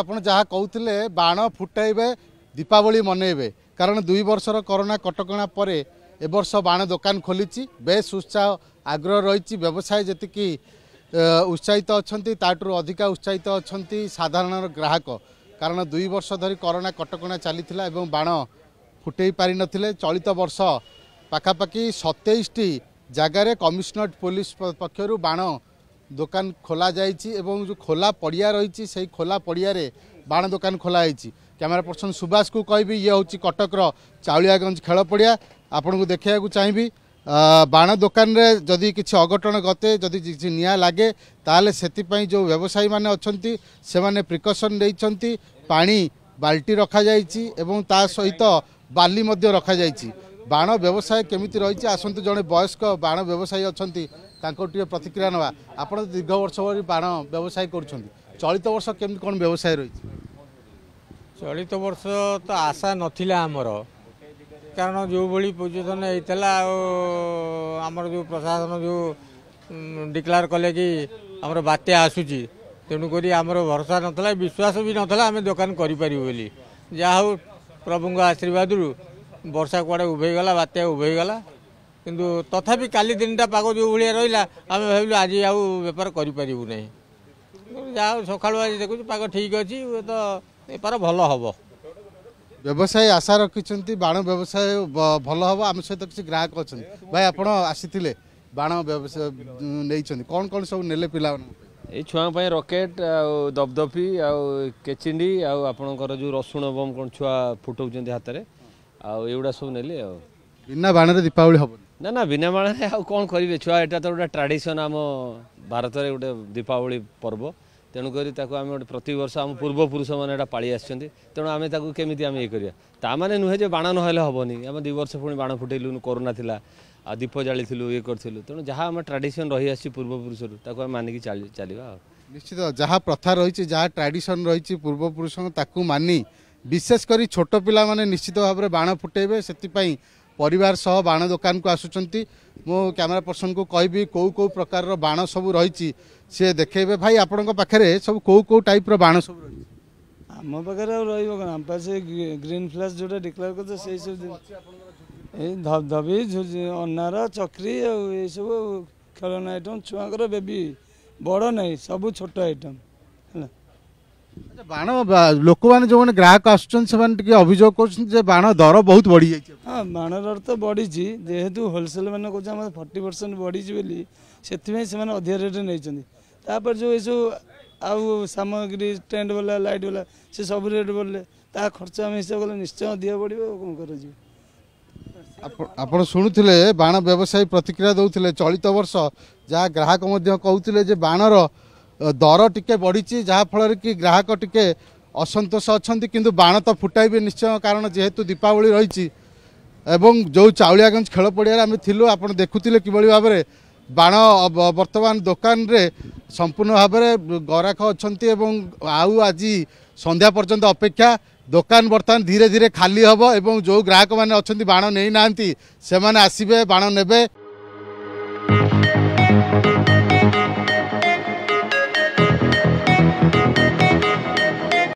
ଆପଣ ଯାହା କହୁଥିଲେ ବାଣ ଫୁଟାଇବେ ଦୀପାବଳି ମନେଇବେ କାରଣ ଦୁଇ ବର୍ଷର କରୋନା କଟକଣା ପରେ ଏବର୍ଷ ବାଣ ଦୋକାନ ଖୋଲିଛି ବେଶ୍ ଉତ୍ସାହ ଆଗ୍ରହ ରହିଛି ବ୍ୟବସାୟ ଯେତିକି ଉତ୍ସାହିତ ଅଛନ୍ତି ତାଠାରୁ ଅଧିକା ଉତ୍ସାହିତ ଅଛନ୍ତି ସାଧାରଣ ଗ୍ରାହକ କାରଣ ଦୁଇ ବର୍ଷ ଧରି କରୋନା କଟକଣା ଚାଲିଥିଲା ଏବଂ ବାଣ ଫୁଟେଇ ପାରିନଥିଲେ ଚଳିତ ବର୍ଷ ପାଖାପାଖି ସତେଇଶଟି ଜାଗାରେ କମିଶନରେଟ୍ ପୋଲିସ ପକ୍ଷରୁ ବାଣ দোকান খোলা ଯାଇଛି ଏବଂ ଯେଉଁ ଖୋଲା ପଡ଼ିଆ ରହିଛି ସେଇ ଖୋଲା ପଡ଼ିଆରେ ବାଣ ଦୋକାନ ଖୋଲା ହେଇଛି କ୍ୟାମେରା ପର୍ସନ ସୁବାସକୁ କହିବି ଇଏ ହେଉଛି କଟକର ଚାଉଳିଆଗଞ୍ଜ ଖେଳ ପଡ଼ିଆ ଆପଣଙ୍କୁ ଦେଖାଇବାକୁ ଚାହିଁବି ବାଣ ଦୋକାନରେ ଯଦି କିଛି ଅଘଟଣ ଘଟେ ଯଦି କିଛି ନିଆଁ ଲାଗେ ତାହେଲେ ସେଥିପାଇଁ ଯେଉଁ ବ୍ୟବସାୟୀମାନେ ଅଛନ୍ତି ସେମାନେ ପ୍ରିକସନ୍ ନେଇଛନ୍ତି ପାଣି ବାଲ୍ଟି ରଖାଯାଇଛି ଏବଂ ତା ସହିତ ବାଲି ମଧ୍ୟ ରଖାଯାଇଛି ବାଣ ବ୍ୟବସାୟ କେମିତି ରହିଛି ଆସନ୍ତୁ ଜଣେ ବୟସ୍କ ବାଣ ବ୍ୟବସାୟୀ ଅଛନ୍ତି ତାଙ୍କୁ ଟିକେ ପ୍ରତିକ୍ରିୟା ନେବା ଆପଣ ଦୀର୍ଘ ବର୍ଷ ଭଳି ବାଣ ବ୍ୟବସାୟ କରୁଛନ୍ତି ଚଳିତ ବର୍ଷ କେମିତି କ'ଣ ବ୍ୟବସାୟ ରହିଛି ଚଳିତ ବର୍ଷ ତ ଆଶା ନଥିଲା ଆମର କାରଣ ଯେଉଁଭଳି ପର୍ଯ୍ୟଟନ ହେଇଥିଲା ଆଉ ଆମର ଯେଉଁ ପ୍ରଶାସନ ଯେଉଁ ଡିକ୍ଲାର କଲେ କି ଆମର ବାତ୍ୟା ଆସୁଛି ତେଣୁକରି ଆମର ଭରସା ନଥିଲା ବିଶ୍ୱାସ ବି ନଥିଲା ଆମେ ଦୋକାନ କରିପାରିବୁ ବୋଲି ଯାହା ପ୍ରଭୁଙ୍କ ଆଶୀର୍ବାଦରୁ ବର୍ଷା କୁଆଡ଼େ ଉଭେଇଗଲା ବାତ୍ୟା ଉଭେଇଗଲା କିନ୍ତୁ ତଥାପି କାଲି ଦିନଟା ପାଗ ଯେଉଁ ଭଳିଆ ରହିଲା ଆମେ ଭାବିଲୁ ଆଜି ଆଉ ବେପାର କରିପାରିବୁ ନାହିଁ ଯାହା ହଉ ସକାଳୁ ଆଜି ଦେଖୁଛୁ ପାଗ ଠିକ୍ ଅଛି ତ ବେପାର ଭଲ ହେବ ବ୍ୟବସାୟ ଆଶା ରଖିଛନ୍ତି ବାଣ ବ୍ୟବସାୟ ଭଲ ହେବ ଆମ ସହିତ କିଛି ଗ୍ରାହକ ଅଛନ୍ତି ଭାଇ ଆପଣ ଆସିଥିଲେ ବାଣ ବ୍ୟବସାୟ ନେଇଛନ୍ତି କ'ଣ କ'ଣ ସବୁ ନେଲେ ପିଲାମାନଙ୍କୁ ଏଇ ଛୁଆଙ୍କ ପାଇଁ ରକେଟ୍ ଆଉ ଦପଦପି ଆଉ କେଚିଣ୍ଡି ଆଉ ଆପଣଙ୍କର ଯେଉଁ ରସୁଣ ବମ୍ କ'ଣ ଛୁଆ ଫୁଟଉଛନ୍ତି ହାତରେ ଆଉ ଏଗୁଡ଼ା ସବୁ ନେଲି ଆଉ ବିନା ବାଣରେ ଦୀପାବଳି ହବ ନା ନା ବିନା ବାଣରେ ଆଉ କ'ଣ କରିବେ ଛୁଆ ଏଇଟା ତ ଗୋଟେ ଟ୍ରାଡ଼ିସନ୍ ଆମ ଭାରତରେ ଗୋଟେ ଦୀପାବଳି ପର୍ବ ତେଣୁକରି ତାକୁ ଆମେ ଗୋଟେ ପ୍ରତିବର୍ଷ ଆମ ପୂର୍ବପୁରୁଷମାନେ ଏଇଟା ପାଳି ଆସିଛନ୍ତି ତେଣୁ ଆମେ ତାକୁ କେମିତି ଆମେ ଇଏ କରିବା ତା ମାନେ ନୁହେଁ ଯେ ବାଣ ନହେଲେ ହେବନି ଆମେ ଦୁଇ ବର୍ଷ ପୁଣି ବାଣ ଫୁଟେଇଲୁନୁ କରୋନା ଥିଲା ଆଉ ଦୀପ ଜାଳିଥିଲୁ ଇଏ କରିଥିଲୁ ତେଣୁ ଯାହା ଆମ ଟ୍ରାଡ଼ିସନ୍ ରହିଆସିଛି ପୂର୍ବପୁରୁଷରୁ ତାକୁ ଆମେ ମାନିକି ଚାଲିବା ଆଉ ନିଶ୍ଚିତ ଯାହା ପ୍ରଥା ରହିଛି ଯାହା ଟ୍ରାଡ଼ିସନ୍ ରହିଛି ପୂର୍ବପୁରୁଷଙ୍କ ତାକୁ ମାନି ବିଶେଷ କରି ଛୋଟ ପିଲାମାନେ ନିଶ୍ଚିତ ଭାବରେ ବାଣ ଫୁଟେଇବେ ସେଥିପାଇଁ ପରିବାର ସହ ବାଣ ଦୋକାନକୁ ଆସୁଛନ୍ତି ମୁଁ କ୍ୟାମେରା ପର୍ସନ୍କୁ କହିବି କେଉଁ କେଉଁ ପ୍ରକାରର ବାଣ ସବୁ ରହିଛି ସିଏ ଦେଖେଇବେ ଭାଇ ଆପଣଙ୍କ ପାଖରେ ସବୁ କେଉଁ କେଉଁ ଟାଇପ୍ର ବାଣ ସବୁ ରହିଛି ଆମ ପାଖରେ ଆଉ ରହିବ କ'ଣ ଆମ ପାଖରେ ସେ ଗ୍ରୀନ୍ ଫ୍ଲାସ୍ ଯେଉଁଟା ଡିକ୍ଲେୟାର କରୁଛ ସେଇସବୁ ଏଇ ଧବଧବି ଅନାର ଚକ୍ରି ଆଉ ଏଇସବୁ ଖେଳନା ଆଇଟମ୍ ଛୁଆଙ୍କର ବେବି ବଡ଼ ନାହିଁ ସବୁ ଛୋଟ ଆଇଟମ୍ ବାଣ ଲୋକମାନେ ଯେଉଁମାନେ ଗ୍ରାହକ ଆସୁଛନ୍ତି ସେମାନେ ଟିକେ ଅଭିଯୋଗ କରୁଛନ୍ତି ଯେ ବାଣ ଦର ବହୁତ ବଢ଼ିଯାଇଛି ହଁ ବାଣ ଦର ତ ବଢ଼ିଛି ଯେହେତୁ ହୋଲସେଲ୍ ମାନେ କହୁଛି ଆମର ଫର୍ଟି ପରସେଣ୍ଟ ବଢ଼ିଛି ବୋଲି ସେଥିପାଇଁ ସେମାନେ ଅଧିକା ରେଟ୍ରେ ନେଇଛନ୍ତି ତାପରେ ଯେଉଁ ଏସବୁ ଆଉ ସାମଗ୍ରୀ ଟେଣ୍ଟ ବାଲା ଲାଇଟ୍ ବାଲା ସେ ସବୁ ରେଟ୍ ବଢ଼ିଲେ ତା ଖର୍ଚ୍ଚ ଆମେ ହିସାବ କଲେ ନିଶ୍ଚୟ ଅଧିକ ବଢ଼ିବ ଆଉ କ'ଣ କରାଯିବ ଆପଣ ଶୁଣୁଥିଲେ ବାଣ ବ୍ୟବସାୟୀ ପ୍ରତିକ୍ରିୟା ଦେଉଥିଲେ ଚଳିତ ବର୍ଷ ଯାହା ଗ୍ରାହକ ମଧ୍ୟ କହୁଥିଲେ ଯେ ବାଣର ଦର ଟିକେ ବଢ଼ିଛି ଯାହାଫଳରେ କି ଗ୍ରାହକ ଟିକେ ଅସନ୍ତୋଷ ଅଛନ୍ତି କିନ୍ତୁ ବାଣ ତ ଫୁଟାଇବେ ନିଶ୍ଚୟ କାରଣ ଯେହେତୁ ଦୀପାବଳି ରହିଛି ଏବଂ ଯେଉଁ ଚାଉଳିଆଗଞ୍ଜ ଖେଳ ପଡ଼ିଆରେ ଆମେ ଥିଲୁ ଆପଣ ଦେଖୁଥିଲେ କିଭଳି ଭାବରେ ବାଣ ବର୍ତ୍ତମାନ ଦୋକାନରେ ସମ୍ପୂର୍ଣ୍ଣ ଭାବରେ ଗରାଖ ଅଛନ୍ତି ଏବଂ ଆଉ ଆଜି ସନ୍ଧ୍ୟା ପର୍ଯ୍ୟନ୍ତ ଅପେକ୍ଷା ଦୋକାନ ବର୍ତ୍ତମାନ ଧୀରେ ଧୀରେ ଖାଲି ହେବ ଏବଂ ଯେଉଁ ଗ୍ରାହକମାନେ ଅଛନ୍ତି ବାଣ ନେଇନାହାନ୍ତି ସେମାନେ ଆସିବେ ବାଣ ନେବେ